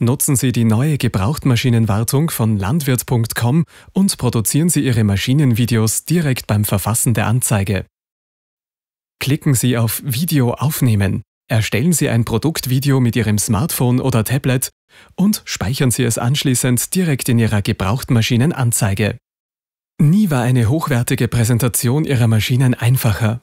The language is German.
Nutzen Sie die neue Gebrauchtmaschinenwartung von landwirt.com und produzieren Sie Ihre Maschinenvideos direkt beim Verfassen der Anzeige. Klicken Sie auf Video aufnehmen, erstellen Sie ein Produktvideo mit Ihrem Smartphone oder Tablet und speichern Sie es anschließend direkt in Ihrer Gebrauchtmaschinenanzeige. Nie war eine hochwertige Präsentation Ihrer Maschinen einfacher.